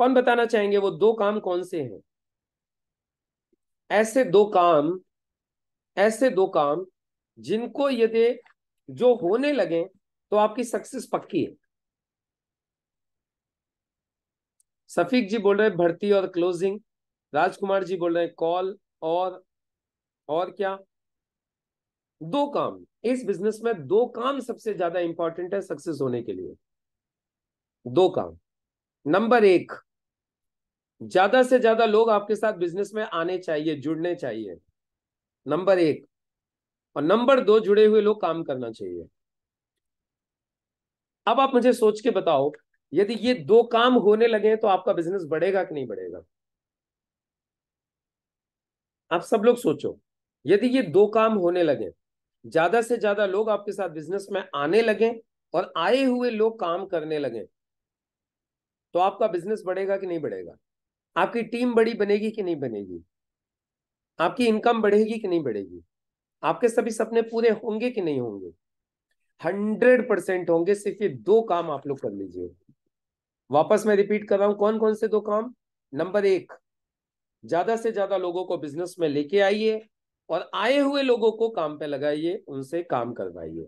कौन बताना चाहेंगे वो दो काम कौन से हैं ऐसे दो काम ऐसे दो काम जिनको यदि जो होने लगे तो आपकी सक्सेस पक्की है सफीक जी बोल रहे हैं भर्ती और क्लोजिंग राजकुमार जी बोल रहे हैं कॉल और और क्या दो काम इस बिजनेस में दो काम सबसे ज्यादा इंपॉर्टेंट है सक्सेस होने के लिए दो काम नंबर एक ज्यादा से ज्यादा लोग आपके साथ बिजनेस में आने चाहिए जुड़ने चाहिए नंबर एक और नंबर दो जुड़े हुए लोग काम करना चाहिए अब आप मुझे सोच के बताओ यदि ये दो काम होने लगे तो आपका बिजनेस बढ़ेगा कि नहीं बढ़ेगा आप सब लोग सोचो यदि ये दो काम होने लगे ज्यादा से ज्यादा लोग आपके साथ बिजनेस में आने लगे और आए हुए लोग काम करने लगे तो आपका बिजनेस बढ़ेगा कि नहीं बढ़ेगा आपकी टीम बड़ी बनेगी कि नहीं बनेगी आपकी इनकम बढ़ेगी कि नहीं बढ़ेगी आपके सभी सपने पूरे होंगे कि नहीं होंगे हंड्रेड परसेंट होंगे सिर्फ ये दो काम आप लोग कर लीजिए वापस मैं रिपीट कर रहा हूं कौन कौन से दो काम नंबर एक ज्यादा से ज्यादा लोगों को बिजनेस में लेके आइए और आए हुए लोगों को काम पे लगाइए उनसे काम करवाइए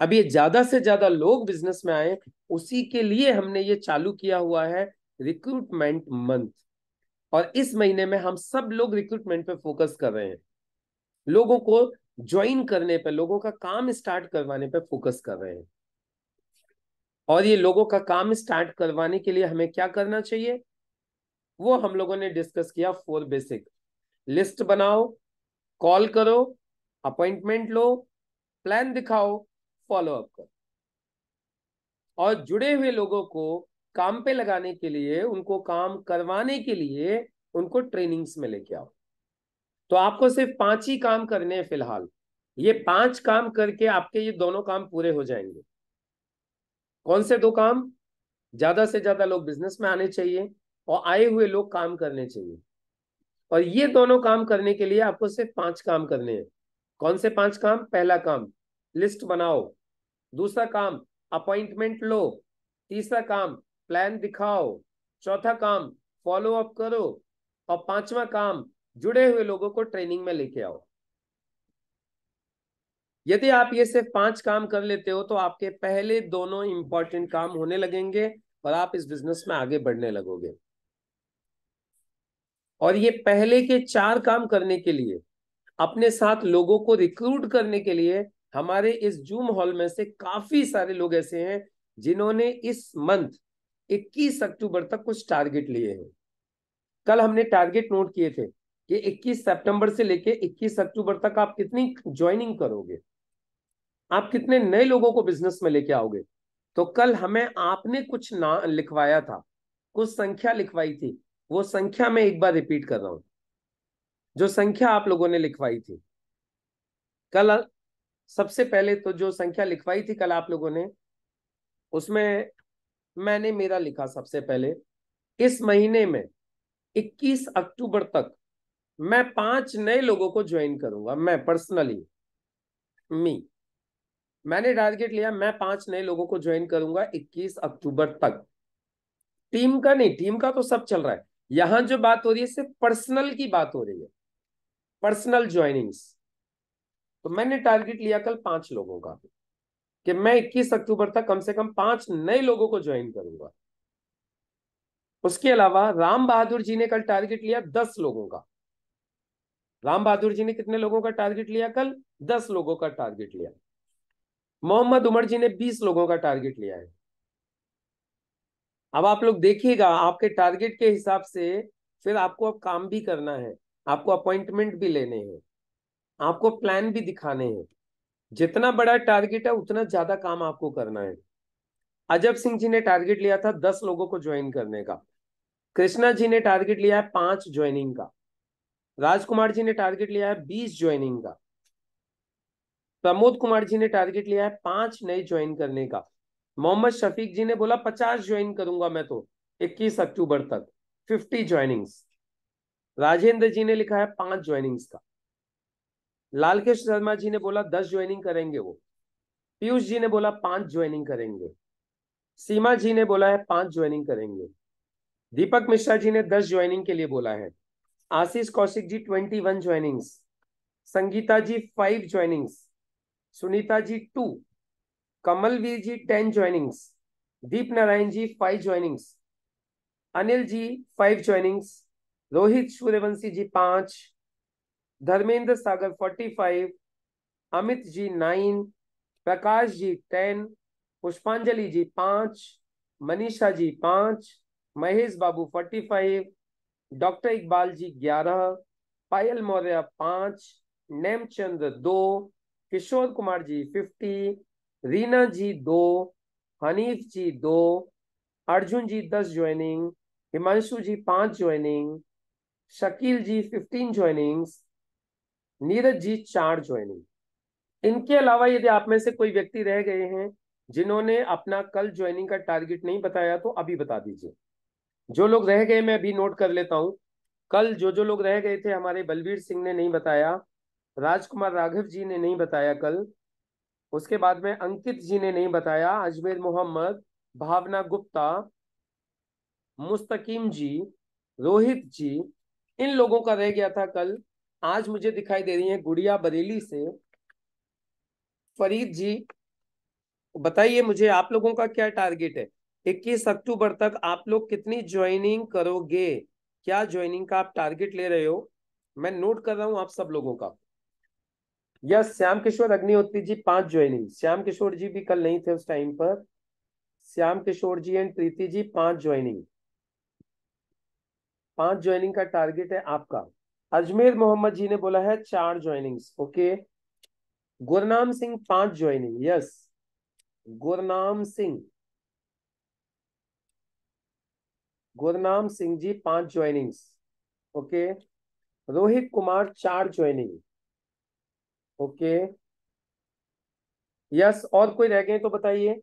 अब ये ज्यादा से ज्यादा लोग बिजनेस में आए उसी के लिए हमने ये चालू किया हुआ है रिक्रूटमेंट मंथ और इस महीने में हम सब लोग रिक्रूटमेंट पे फोकस कर रहे हैं लोगों को ज्वाइन करने पे लोगों का काम स्टार्ट करवाने पे फोकस कर रहे हैं और ये लोगों का काम स्टार्ट करवाने के लिए हमें क्या करना चाहिए वो हम लोगों ने डिस्कस किया फोर बेसिक लिस्ट बनाओ कॉल करो अपॉइंटमेंट लो प्लान दिखाओ फॉलो अप करो और जुड़े हुए लोगों को काम पे लगाने के लिए उनको काम करवाने के लिए उनको ट्रेनिंग्स में लेके आओ तो आपको सिर्फ पांच ही काम करने हैं फिलहाल ये पांच काम करके आपके ये दोनों काम पूरे हो जाएंगे कौन से दो काम ज्यादा से ज्यादा लोग बिजनेस में आने चाहिए और आए हुए लोग काम करने चाहिए और ये दोनों काम करने के लिए आपको सिर्फ पांच काम करने हैं कौन से पांच काम पहला काम लिस्ट बनाओ दूसरा काम अपॉइंटमेंट लो तीसरा काम प्लान दिखाओ चौथा काम फॉलो अप करो और पांचवा काम जुड़े हुए लोगों को ट्रेनिंग में लेके आओ यदि आप ये सिर्फ पांच काम कर लेते हो तो आपके पहले दोनों इंपॉर्टेंट काम होने लगेंगे और आप इस बिजनेस में आगे बढ़ने लगोगे और ये पहले के चार काम करने के लिए अपने साथ लोगों को रिक्रूट करने के लिए हमारे इस जूम हॉल में से काफी सारे लोग ऐसे हैं जिन्होंने इस मंथ 21 अक्टूबर तक कुछ टारगेट लिए हैं कल हमने टारगेट नोट किए थे कि 21 सितंबर से लेके 21 अक्टूबर तक आप कितनी ज्वाइनिंग करोगे आप कितने नए लोगों को बिजनेस में लेके आओगे तो कल हमें आपने कुछ ना लिखवाया था कुछ संख्या लिखवाई थी वो संख्या मैं एक बार रिपीट कर रहा हूं जो संख्या आप लोगों ने लिखवाई थी कल सबसे पहले तो जो संख्या लिखवाई थी कल आप लोगों ने उसमें मैंने मेरा लिखा सबसे पहले इस महीने में 21 अक्टूबर तक मैं पांच नए लोगों को ज्वाइन करूंगा मैं पर्सनली मी मैंने टारगेट लिया मैं पांच नए लोगों को ज्वाइन करूंगा 21 अक्टूबर तक टीम का नहीं टीम का तो सब चल रहा है यहां जो बात हो रही है सिर्फ पर्सनल की बात हो रही है पर्सनल ज्वाइनिंग्स तो मैंने टारगेट लिया कल पांच लोगों का कि मैं 21 अक्टूबर तक कम से कम पांच नए लोगों को ज्वाइन करूंगा उसके अलावा राम बहादुर जी ने कल टारगेट लिया दस लोगों का राम बहादुर जी ने कितने लोगों का टारगेट लिया कल दस लोगों का टारगेट लिया मोहम्मद उमर जी ने बीस लोगों का टारगेट लिया है अब आप लोग देखिएगा आपके टारगेट के हिसाब से फिर आपको अब काम भी करना है आपको अपॉइंटमेंट भी लेने हैं आपको प्लान भी दिखाने हैं जितना बड़ा टारगेट है उतना ज्यादा काम आपको करना है अजब सिंह जी ने टारगेट लिया था दस लोगों को ज्वाइन करने का कृष्णा जी ने टारगेट लिया है पांच ज्वाइनिंग का राजकुमार जी ने टारगेट लिया है बीस ज्वाइनिंग का प्रमोद कुमार जी ने टारगेट लिया है पांच नए ज्वाइन करने का मोहम्मद शफीक जी ने बोला पचास ज्वाइन करूंगा मैं तो इक्कीस अक्टूबर तक फिफ्टी ज्वाइनिंग्स राजेंद्र जी ने लिखा है पांच ज्वाइनिंग्स का लालकेश शर्मा जी ने बोला दस ज्वाइनिंग करेंगे वो पीयूष जी ने बोला पांच ज्वाइनिंग करेंगे सीमा जी ने बोला है पांच ज्वाइनिंग करेंगे दीपक मिश्रा जी ने दस ज्वाइनिंग के लिए बोला है Ashish Kaushik ji twenty one joinings Sangeeta ji five joinings Sunita ji two Kamalveer ji ten joinings Deep Narayan ji five joinings Anil ji five joinings Rohit Suryavanshi ji पांच Dharmendra Sagar forty five Amit ji nine Prakash ji ten Pushpanjali ji पांच मनीषा जी पांच Mahesh Babu forty five doctor Iqbal ji ग्यारह पायल मौर्य पांच नेमचंद दो किशोर कुमार जी फिफ्टी रीना जी दो हनीफ जी दो अर्जुन जी दस ज्वाइनिंग हिमांशु जी पांच joining Shakeel ji fifteen joinings Neeraj ji चार ज्वाइनिंग इनके अलावा यदि आप में से कोई व्यक्ति रह गए हैं जिन्होंने अपना कल ज्वाइनिंग का टारगेट नहीं बताया तो अभी बता दीजिए जो लोग रह गए मैं अभी नोट कर लेता हूं कल जो जो लोग रह गए थे हमारे बलबीर सिंह ने नहीं बताया राजकुमार राघव जी ने नहीं बताया कल उसके बाद में अंकित जी ने नहीं बताया अजमेर मोहम्मद भावना गुप्ता मुस्तकीम जी रोहित जी इन लोगों का रह गया था कल आज मुझे दिखाई दे रही है गुड़िया बरेली से फरीद जी बताइए मुझे आप लोगों का क्या टारगेट है 21 अक्टूबर तक आप लोग कितनी ज्वाइनिंग करोगे क्या ज्वाइनिंग का आप टारगेट ले रहे हो मैं नोट कर रहा हूं आप सब लोगों का यस श्याम किशोर अग्निहोत्री जी पांच ज्वाइनिंग श्याम किशोर जी भी कल नहीं थे उस टाइम पर श्याम किशोर जी एंड प्रीति जी पांच ज्वाइनिंग पांच ज्वाइनिंग का टारगेट है आपका अजमेर मोहम्मद जी ने बोला है चार ज्वाइनिंग्स ओके गुरनाम सिंह पांच ज्वाइनिंग यस गुरनाम सिंह गुरनाम सिंह जी पांच ज्वाइनिंग्स ओके रोहित कुमार चार ज्वाइनिंग ओके यस और कोई रह गए तो बताइए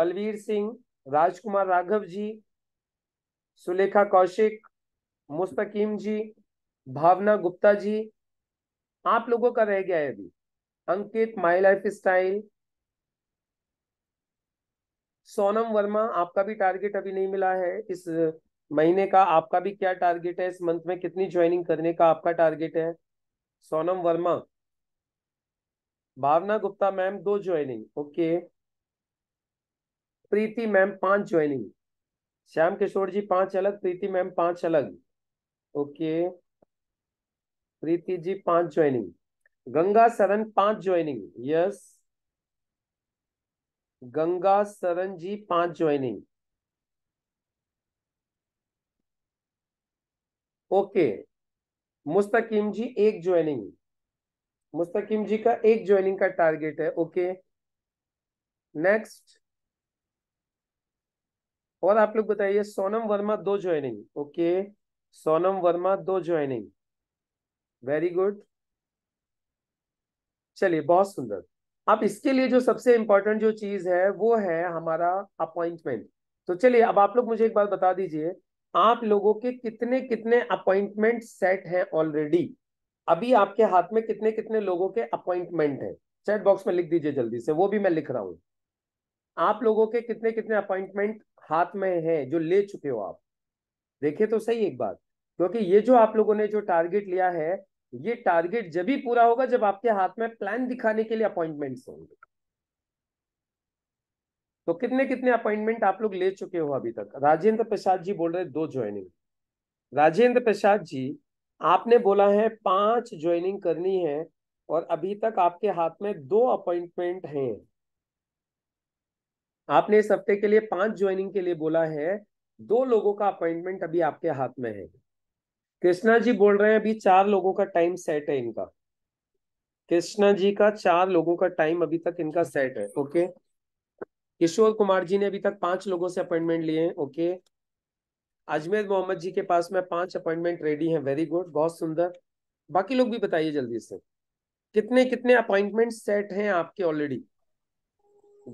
बलवीर सिंह राजकुमार राघव जी सुलेखा कौशिक मुस्तकीम जी भावना गुप्ता जी आप लोगों का रह गया है अभी Ankit my lifestyle Sonam Verma आपका भी टारगेट अभी नहीं मिला है इस महीने का आपका भी क्या टारगेट है इस मंथ में कितनी ज्वाइनिंग करने का आपका टारगेट है सोनम वर्मा भावना गुप्ता मैम दो ज्वाइनिंग ओके प्रीति मैम पांच ज्वाइनिंग श्याम किशोर जी पांच अलग प्रीति मैम पांच अलग ओके प्रीति जी पांच ज्वाइनिंग गंगा सरन पांच ज्वाइनिंग यस गंगा सरन जी पांच ज्वाइनिंग ओके मुस्तकीम जी एक ज्वाइनिंग मुस्तकीम जी का एक ज्वाइनिंग का टारगेट है ओके नेक्स्ट और आप लोग बताइए सोनम वर्मा दो ज्वाइनिंग ओके सोनम वर्मा दो ज्वाइनिंग वेरी गुड चलिए बहुत सुंदर अब इसके लिए जो सबसे इंपॉर्टेंट जो चीज है वो है हमारा अपॉइंटमेंट तो चलिए अब आप लोग मुझे एक बात बता दीजिए आप लोगों के कितने कितने अपॉइंटमेंट सेट हैं ऑलरेडी अभी आपके हाथ में कितने कितने लोगों के अपॉइंटमेंट हैं चैट बॉक्स में लिख दीजिए जल्दी से वो भी मैं लिख रहा हूं आप लोगों के कितने कितने अपॉइंटमेंट हाथ में हैं जो ले चुके हो आप देखिए तो सही एक बात क्योंकि ये जो आप लोगों ने जो टारगेट लिया है ये टारगेट जब ही पूरा होगा जब आपके हाथ में प्लान दिखाने के लिए अपॉइंटमेंट्स होंगे तो कितने कितने अपॉइंटमेंट आप लोग ले चुके हो अभी तक राजेंद्र प्रसाद जी बोल रहे दो ज्वाइनिंग राजेंद्र प्रसाद जी आपने बोला है पांच ज्वाइनिंग करनी है और अभी तक आपके हाथ में दो अपॉइंटमेंट हैं आपने इस हफ्ते के लिए पांच ज्वाइनिंग के लिए बोला है दो लोगों का अपॉइंटमेंट अभी आपके हाथ में है कृष्णा जी बोल रहे हैं अभी चार लोगों का टाइम सेट है इनका कृष्णा जी का चार लोगों का टाइम अभी तक इनका सेट है ओके किशोर कुमार जी ने अभी तक पांच लोगों से अपॉइंटमेंट लिए हैं ओके अजमेर मोहम्मद जी के पास में पांच अपॉइंटमेंट रेडी हैं वेरी गुड बहुत सुंदर बाकी लोग भी बताइए जल्दी से कितने कितने अपॉइंटमेंट सेट हैं आपके ऑलरेडी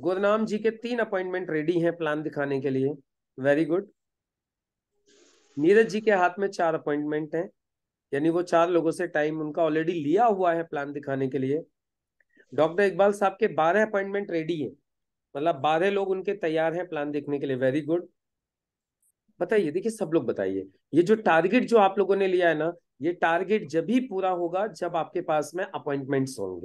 गुरनाम जी के तीन अपॉइंटमेंट रेडी हैं प्लान दिखाने के लिए वेरी गुड नीरज जी के हाथ में चार अपॉइंटमेंट हैं यानी वो चार लोगों से टाइम उनका ऑलरेडी लिया हुआ है प्लान दिखाने के लिए डॉक्टर इकबाल साहब के बारह अपॉइंटमेंट रेडी है मतलब बारह लोग उनके तैयार हैं प्लान देखने के लिए वेरी गुड बताइए देखिए सब लोग बताइए ये जो टारगेट जो आप लोगों ने लिया है ना ये टारगेट जब ही पूरा होगा जब आपके पास में अपॉइंटमेंट्स होंगे